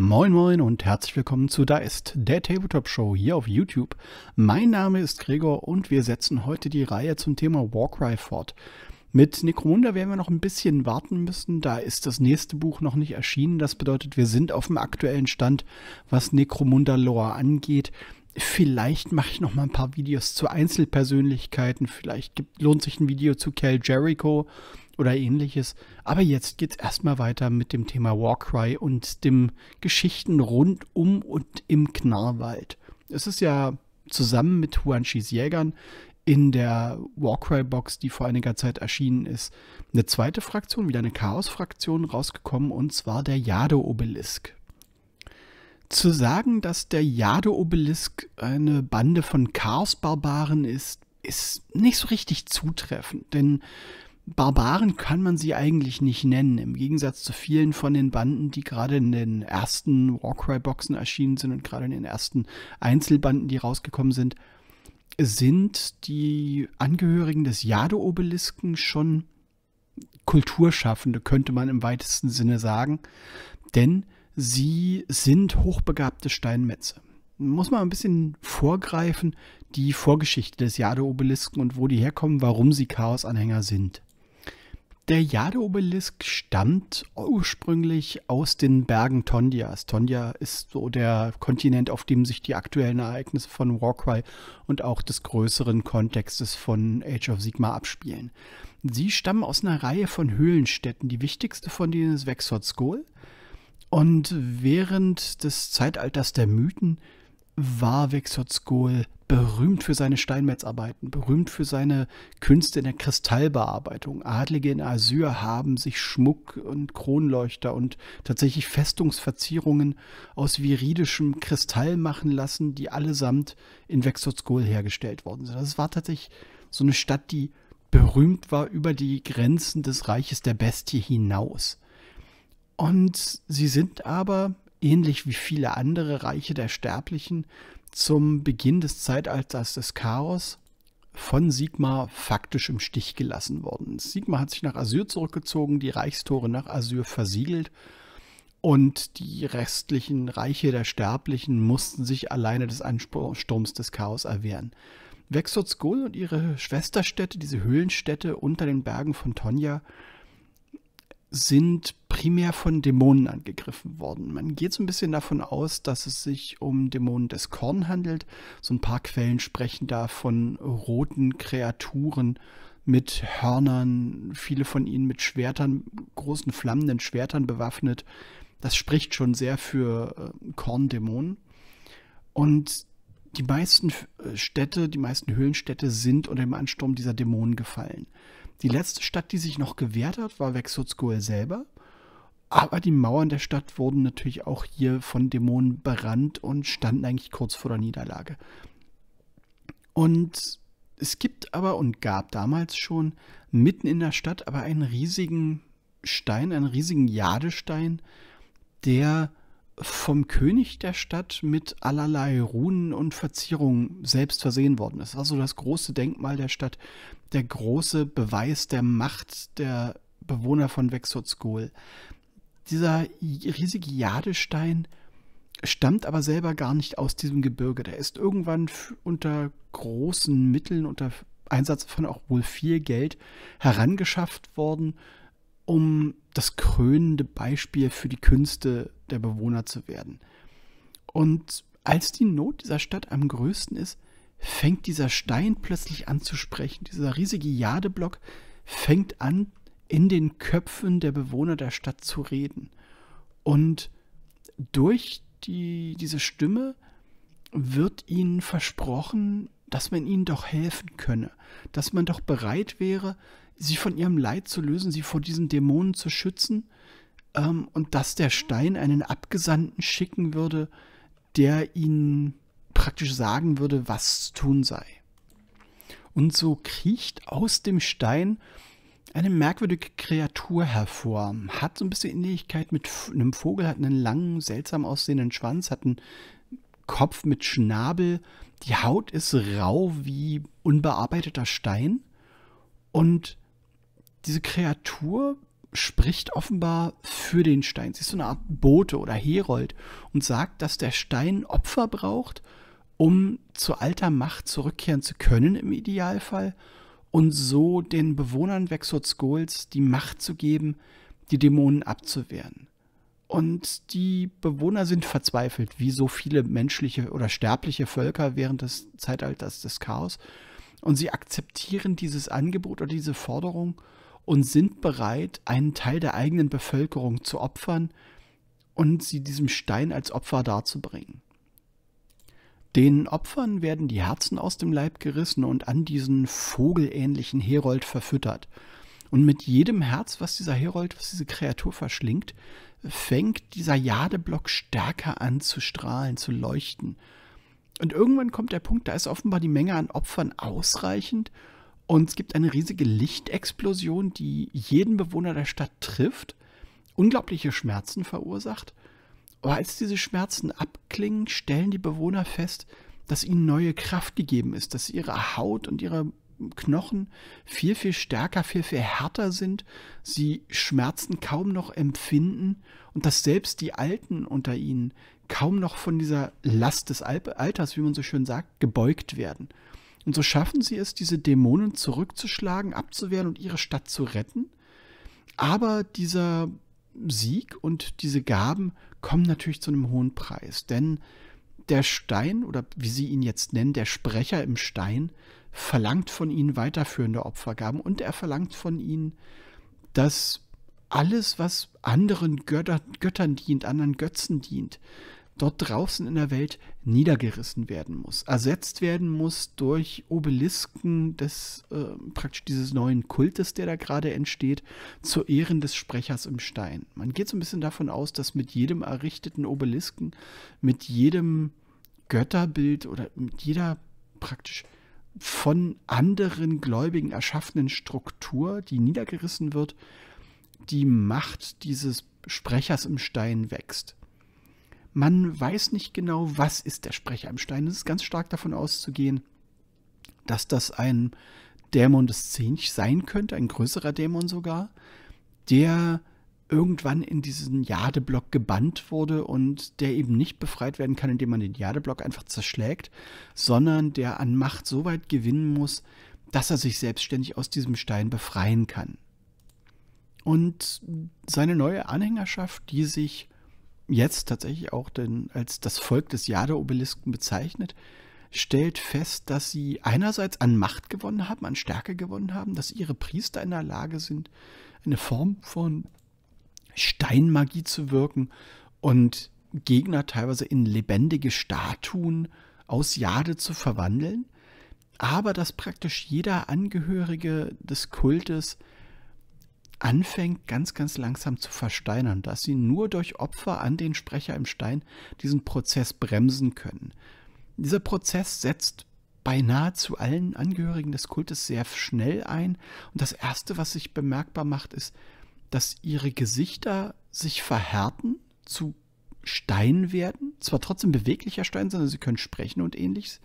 Moin moin und herzlich willkommen zu Deist, der Tabletop Show hier auf YouTube. Mein Name ist Gregor und wir setzen heute die Reihe zum Thema Warcry fort. Mit Necromunda werden wir noch ein bisschen warten müssen, da ist das nächste Buch noch nicht erschienen. Das bedeutet, wir sind auf dem aktuellen Stand, was Necromunda Lore angeht. Vielleicht mache ich noch mal ein paar Videos zu Einzelpersönlichkeiten. Vielleicht gibt, lohnt sich ein Video zu Cal Jericho oder ähnliches. Aber jetzt geht's erstmal weiter mit dem Thema Warcry und dem Geschichten rund um und im Knarrwald. Es ist ja zusammen mit Huanchis Jägern in der Warcry-Box, die vor einiger Zeit erschienen ist, eine zweite Fraktion, wieder eine Chaos-Fraktion rausgekommen und zwar der Jade-Obelisk. Zu sagen, dass der Jade-Obelisk eine Bande von Chaos-Barbaren ist, ist nicht so richtig zutreffend, denn Barbaren kann man sie eigentlich nicht nennen, im Gegensatz zu vielen von den Banden, die gerade in den ersten Warcry-Boxen erschienen sind und gerade in den ersten Einzelbanden, die rausgekommen sind, sind die Angehörigen des Jade-Obelisken schon Kulturschaffende, könnte man im weitesten Sinne sagen, denn sie sind hochbegabte Steinmetze muss man ein bisschen vorgreifen, die Vorgeschichte des Jade-Obelisken und wo die herkommen, warum sie Chaos-Anhänger sind. Der Jadeobelisk stammt ursprünglich aus den Bergen Tondias. Tondia ist so der Kontinent, auf dem sich die aktuellen Ereignisse von Warcry und auch des größeren Kontextes von Age of Sigma abspielen. Sie stammen aus einer Reihe von Höhlenstädten. Die wichtigste von denen ist Vexhot Skull. Und während des Zeitalters der Mythen war Vexhot Skull berühmt für seine Steinmetzarbeiten, berühmt für seine Künste in der Kristallbearbeitung. Adlige in Asyr haben sich Schmuck und Kronleuchter und tatsächlich Festungsverzierungen aus viridischem Kristall machen lassen, die allesamt in Wexotskol hergestellt worden sind. Das war tatsächlich so eine Stadt, die berühmt war über die Grenzen des Reiches der Bestie hinaus. Und sie sind aber, ähnlich wie viele andere Reiche der Sterblichen, zum Beginn des Zeitalters des Chaos von Sigma faktisch im Stich gelassen worden. Sigma hat sich nach Asyr zurückgezogen, die Reichstore nach Asyr versiegelt und die restlichen Reiche der Sterblichen mussten sich alleine des Ansturms des Chaos erwehren. Vexotskol und ihre Schwesterstädte, diese Höhlenstädte unter den Bergen von Tonja, sind primär von Dämonen angegriffen worden. Man geht so ein bisschen davon aus, dass es sich um Dämonen des Korn handelt. So ein paar Quellen sprechen da von roten Kreaturen mit Hörnern, viele von ihnen mit Schwertern, großen flammenden Schwertern bewaffnet. Das spricht schon sehr für äh, Korndämonen. Und die meisten äh, Städte, die meisten Höhlenstädte sind unter dem Ansturm dieser Dämonen gefallen. Die letzte Stadt, die sich noch gewehrt hat, war Vexotskoe selber. Aber die Mauern der Stadt wurden natürlich auch hier von Dämonen berannt und standen eigentlich kurz vor der Niederlage. Und es gibt aber und gab damals schon mitten in der Stadt aber einen riesigen Stein, einen riesigen Jadestein, der vom König der Stadt mit allerlei Runen und Verzierungen selbst versehen worden war so das große Denkmal der Stadt, der große Beweis der Macht der Bewohner von Wexhotskol. Dieser riesige Jadestein stammt aber selber gar nicht aus diesem Gebirge. Der ist irgendwann unter großen Mitteln, unter Einsatz von auch wohl viel Geld herangeschafft worden um das krönende Beispiel für die Künste der Bewohner zu werden. Und als die Not dieser Stadt am größten ist, fängt dieser Stein plötzlich an zu sprechen. Dieser riesige Jadeblock fängt an, in den Köpfen der Bewohner der Stadt zu reden. Und durch die, diese Stimme wird ihnen versprochen, dass man ihnen doch helfen könne, dass man doch bereit wäre, sie von ihrem Leid zu lösen, sie vor diesen Dämonen zu schützen ähm, und dass der Stein einen Abgesandten schicken würde, der ihnen praktisch sagen würde, was zu tun sei. Und so kriecht aus dem Stein eine merkwürdige Kreatur hervor. Hat so ein bisschen Ähnlichkeit mit einem Vogel, hat einen langen, seltsam aussehenden Schwanz, hat einen Kopf mit Schnabel. Die Haut ist rau wie unbearbeiteter Stein. Und diese Kreatur spricht offenbar für den Stein. Sie ist so eine Art Bote oder Herold und sagt, dass der Stein Opfer braucht, um zu alter Macht zurückkehren zu können im Idealfall und so den Bewohnern Wexhot-Skols die Macht zu geben, die Dämonen abzuwehren. Und die Bewohner sind verzweifelt, wie so viele menschliche oder sterbliche Völker während des Zeitalters des Chaos. Und sie akzeptieren dieses Angebot oder diese Forderung und sind bereit, einen Teil der eigenen Bevölkerung zu opfern und sie diesem Stein als Opfer darzubringen. Den Opfern werden die Herzen aus dem Leib gerissen und an diesen vogelähnlichen Herold verfüttert. Und mit jedem Herz, was dieser Herold, was diese Kreatur verschlingt, fängt dieser Jadeblock stärker an zu strahlen, zu leuchten. Und irgendwann kommt der Punkt, da ist offenbar die Menge an Opfern ausreichend, und es gibt eine riesige Lichtexplosion, die jeden Bewohner der Stadt trifft, unglaubliche Schmerzen verursacht. Aber als diese Schmerzen abklingen, stellen die Bewohner fest, dass ihnen neue Kraft gegeben ist, dass ihre Haut und ihre Knochen viel, viel stärker, viel, viel härter sind, sie Schmerzen kaum noch empfinden und dass selbst die Alten unter ihnen kaum noch von dieser Last des Alters, wie man so schön sagt, gebeugt werden. Und so schaffen sie es, diese Dämonen zurückzuschlagen, abzuwehren und ihre Stadt zu retten. Aber dieser Sieg und diese Gaben kommen natürlich zu einem hohen Preis, denn der Stein oder wie sie ihn jetzt nennen, der Sprecher im Stein, verlangt von ihnen weiterführende Opfergaben und er verlangt von ihnen, dass alles, was anderen Götter, Göttern dient, anderen Götzen dient, dort draußen in der Welt niedergerissen werden muss, ersetzt werden muss durch Obelisken des äh, praktisch dieses neuen Kultes, der da gerade entsteht, zu Ehren des Sprechers im Stein. Man geht so ein bisschen davon aus, dass mit jedem errichteten Obelisken, mit jedem Götterbild oder mit jeder praktisch von anderen Gläubigen erschaffenen Struktur, die niedergerissen wird, die Macht dieses Sprechers im Stein wächst. Man weiß nicht genau, was ist der Sprecher im Stein. Es ist ganz stark davon auszugehen, dass das ein Dämon des Zinch sein könnte, ein größerer Dämon sogar, der irgendwann in diesen Jadeblock gebannt wurde und der eben nicht befreit werden kann, indem man den Jadeblock einfach zerschlägt, sondern der an Macht so weit gewinnen muss, dass er sich selbstständig aus diesem Stein befreien kann. Und seine neue Anhängerschaft, die sich jetzt tatsächlich auch den, als das Volk des Jade-Obelisken bezeichnet, stellt fest, dass sie einerseits an Macht gewonnen haben, an Stärke gewonnen haben, dass ihre Priester in der Lage sind, eine Form von Steinmagie zu wirken und Gegner teilweise in lebendige Statuen aus Jade zu verwandeln, aber dass praktisch jeder Angehörige des Kultes anfängt ganz, ganz langsam zu versteinern, dass sie nur durch Opfer an den Sprecher im Stein diesen Prozess bremsen können. Dieser Prozess setzt beinahe zu allen Angehörigen des Kultes sehr schnell ein und das Erste, was sich bemerkbar macht, ist, dass ihre Gesichter sich verhärten, zu Stein werden, zwar trotzdem beweglicher Stein, sondern sie können sprechen und ähnliches,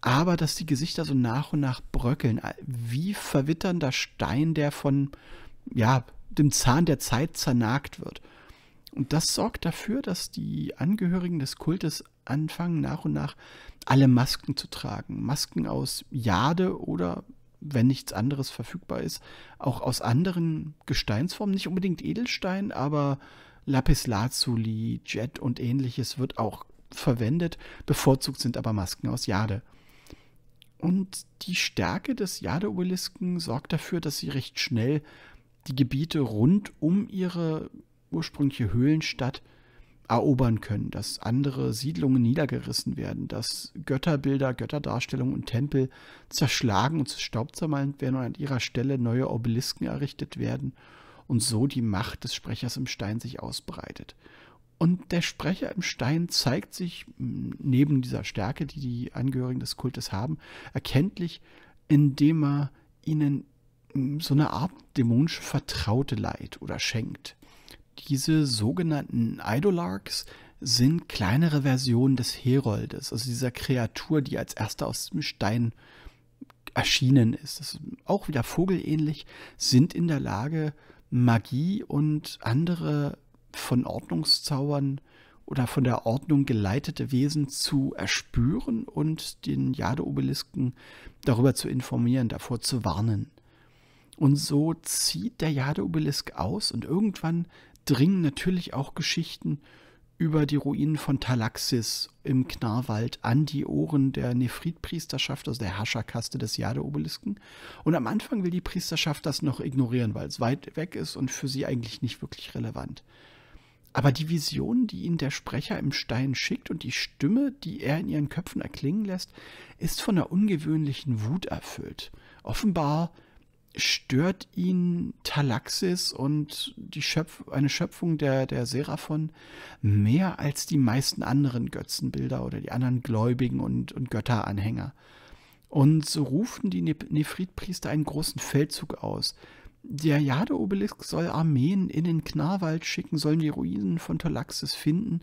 aber dass die Gesichter so nach und nach bröckeln, wie verwitternder Stein, der von ja, dem Zahn der Zeit zernagt wird. Und das sorgt dafür, dass die Angehörigen des Kultes anfangen, nach und nach alle Masken zu tragen. Masken aus Jade oder, wenn nichts anderes verfügbar ist, auch aus anderen Gesteinsformen. Nicht unbedingt Edelstein, aber Lapislazuli, Jet und ähnliches wird auch verwendet. Bevorzugt sind aber Masken aus Jade. Und die Stärke des Jade-Obelisken sorgt dafür, dass sie recht schnell die Gebiete rund um ihre ursprüngliche Höhlenstadt erobern können, dass andere Siedlungen niedergerissen werden, dass Götterbilder, Götterdarstellungen und Tempel zerschlagen und zu Staub zermalmt werden und an ihrer Stelle neue Obelisken errichtet werden und so die Macht des Sprechers im Stein sich ausbreitet. Und der Sprecher im Stein zeigt sich hm, neben dieser Stärke, die die Angehörigen des Kultes haben, erkenntlich, indem er ihnen so eine Art dämonische Vertraute leiht oder schenkt. Diese sogenannten Idolarks sind kleinere Versionen des Heroldes, also dieser Kreatur, die als erster aus dem Stein erschienen ist. Das ist auch wieder vogelähnlich, sind in der Lage, Magie und andere von Ordnungszaubern oder von der Ordnung geleitete Wesen zu erspüren und den Jadeobelisken darüber zu informieren, davor zu warnen. Und so zieht der Jade-Obelisk aus und irgendwann dringen natürlich auch Geschichten über die Ruinen von Talaxis im Knarrwald an die Ohren der Nefritpriesterschaft, also der Herrscherkaste des Jade-Obelisken. Und am Anfang will die Priesterschaft das noch ignorieren, weil es weit weg ist und für sie eigentlich nicht wirklich relevant. Aber die Vision, die ihnen der Sprecher im Stein schickt und die Stimme, die er in ihren Köpfen erklingen lässt, ist von einer ungewöhnlichen Wut erfüllt. Offenbar stört ihn Talaxis und die Schöpf eine Schöpfung der, der Seraphon mehr als die meisten anderen Götzenbilder oder die anderen Gläubigen und, und Götteranhänger. Und so rufen die ne Nefritpriester einen großen Feldzug aus. Der Jade-Obelisk soll Armeen in den Knarwald schicken, sollen die Ruinen von Talaxis finden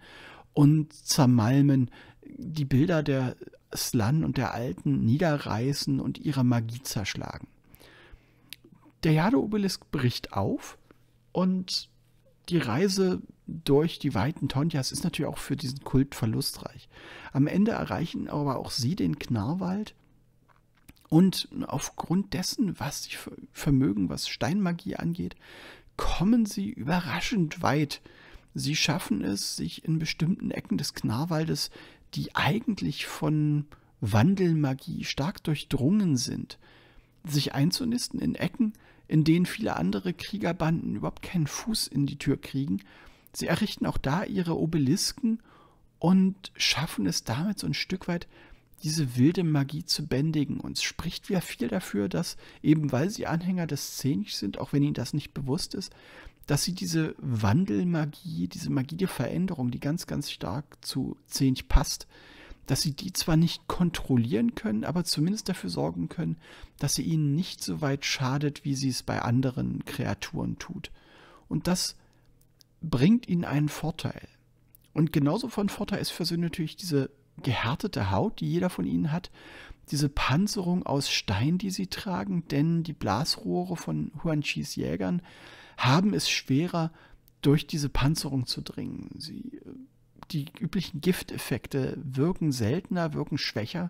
und zermalmen, die Bilder der Slan und der Alten niederreißen und ihre Magie zerschlagen. Der Jade-Obelisk bricht auf und die Reise durch die weiten Tonjas ist natürlich auch für diesen Kult verlustreich. Am Ende erreichen aber auch sie den Knarrwald und aufgrund dessen, was sie vermögen, was Steinmagie angeht, kommen sie überraschend weit. Sie schaffen es, sich in bestimmten Ecken des Knarrwaldes, die eigentlich von Wandelmagie stark durchdrungen sind, sich einzunisten in Ecken, in denen viele andere Kriegerbanden überhaupt keinen Fuß in die Tür kriegen. Sie errichten auch da ihre Obelisken und schaffen es damit so ein Stück weit, diese wilde Magie zu bändigen. Und es spricht ja viel dafür, dass eben weil sie Anhänger des Zenich sind, auch wenn ihnen das nicht bewusst ist, dass sie diese Wandelmagie, diese Magie der Veränderung, die ganz, ganz stark zu Zenich passt, dass sie die zwar nicht kontrollieren können, aber zumindest dafür sorgen können, dass sie ihnen nicht so weit schadet, wie sie es bei anderen Kreaturen tut. Und das bringt ihnen einen Vorteil. Und genauso von Vorteil ist für sie natürlich diese gehärtete Haut, die jeder von ihnen hat, diese Panzerung aus Stein, die sie tragen, denn die Blasrohre von Huan Chis Jägern haben es schwerer, durch diese Panzerung zu dringen. Sie äh, die üblichen Gifteffekte wirken seltener, wirken schwächer.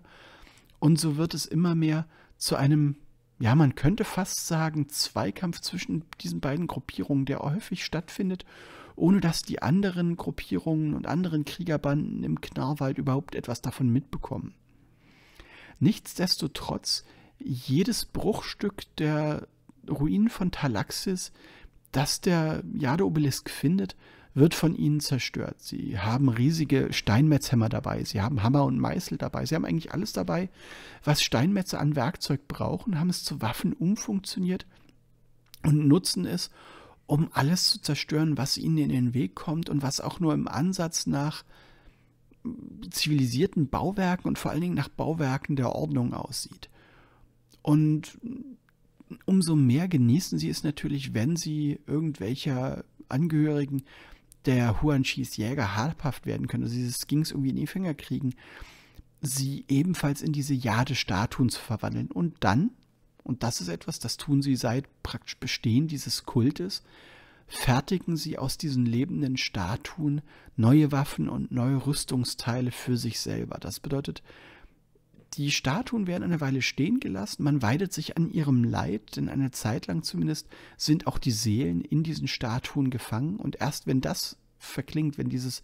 Und so wird es immer mehr zu einem, ja, man könnte fast sagen, Zweikampf zwischen diesen beiden Gruppierungen, der häufig stattfindet, ohne dass die anderen Gruppierungen und anderen Kriegerbanden im Knarrwald überhaupt etwas davon mitbekommen. Nichtsdestotrotz, jedes Bruchstück der Ruinen von Talaxis, das der Jade-Obelisk findet, wird von ihnen zerstört. Sie haben riesige Steinmetzhämmer dabei, sie haben Hammer und Meißel dabei, sie haben eigentlich alles dabei, was Steinmetze an Werkzeug brauchen, haben es zu Waffen umfunktioniert und nutzen es, um alles zu zerstören, was ihnen in den Weg kommt und was auch nur im Ansatz nach zivilisierten Bauwerken und vor allen Dingen nach Bauwerken der Ordnung aussieht. Und umso mehr genießen sie es natürlich, wenn sie irgendwelcher Angehörigen der Huanchis Jäger habhaft werden können, also dieses Gings irgendwie in die Finger kriegen, sie ebenfalls in diese Jade-Statuen zu verwandeln. Und dann, und das ist etwas, das tun sie seit praktisch Bestehen dieses Kultes, fertigen sie aus diesen lebenden Statuen neue Waffen und neue Rüstungsteile für sich selber. Das bedeutet, die Statuen werden eine Weile stehen gelassen, man weidet sich an ihrem Leid, denn eine Zeit lang zumindest sind auch die Seelen in diesen Statuen gefangen und erst wenn das verklingt, wenn dieses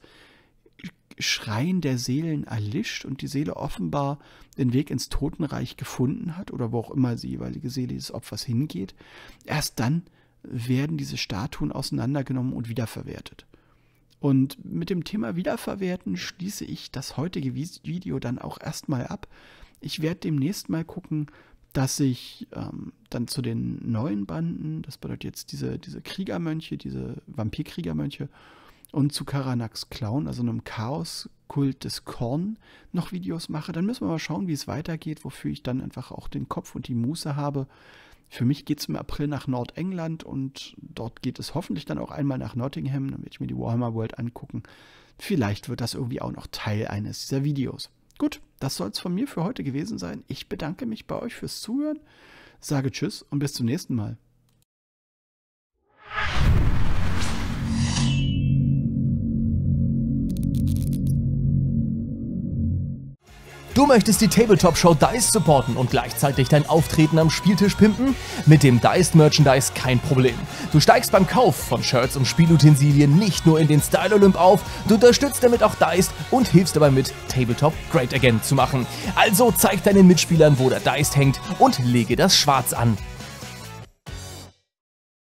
Schreien der Seelen erlischt und die Seele offenbar den Weg ins Totenreich gefunden hat oder wo auch immer die jeweilige Seele des Opfers hingeht, erst dann werden diese Statuen auseinandergenommen und wiederverwertet. Und mit dem Thema Wiederverwerten schließe ich das heutige Video dann auch erstmal ab. Ich werde demnächst mal gucken, dass ich ähm, dann zu den neuen Banden, das bedeutet jetzt diese, diese Kriegermönche, diese Vampirkriegermönche und zu Karanax Clown, also einem Chaoskult des Korn, noch Videos mache. Dann müssen wir mal schauen, wie es weitergeht, wofür ich dann einfach auch den Kopf und die Muße habe. Für mich geht es im April nach Nordengland und dort geht es hoffentlich dann auch einmal nach Nottingham. Dann werde ich mir die Warhammer World angucken. Vielleicht wird das irgendwie auch noch Teil eines dieser Videos. Gut, das soll es von mir für heute gewesen sein. Ich bedanke mich bei euch fürs Zuhören, sage Tschüss und bis zum nächsten Mal. Du möchtest die Tabletop-Show Dice supporten und gleichzeitig dein Auftreten am Spieltisch pimpen? Mit dem Diced Merchandise kein Problem. Du steigst beim Kauf von Shirts und Spielutensilien nicht nur in den Style Olymp auf, du unterstützt damit auch Diced und hilfst dabei mit, Tabletop Great Again zu machen. Also zeig deinen Mitspielern, wo der Diced hängt und lege das Schwarz an.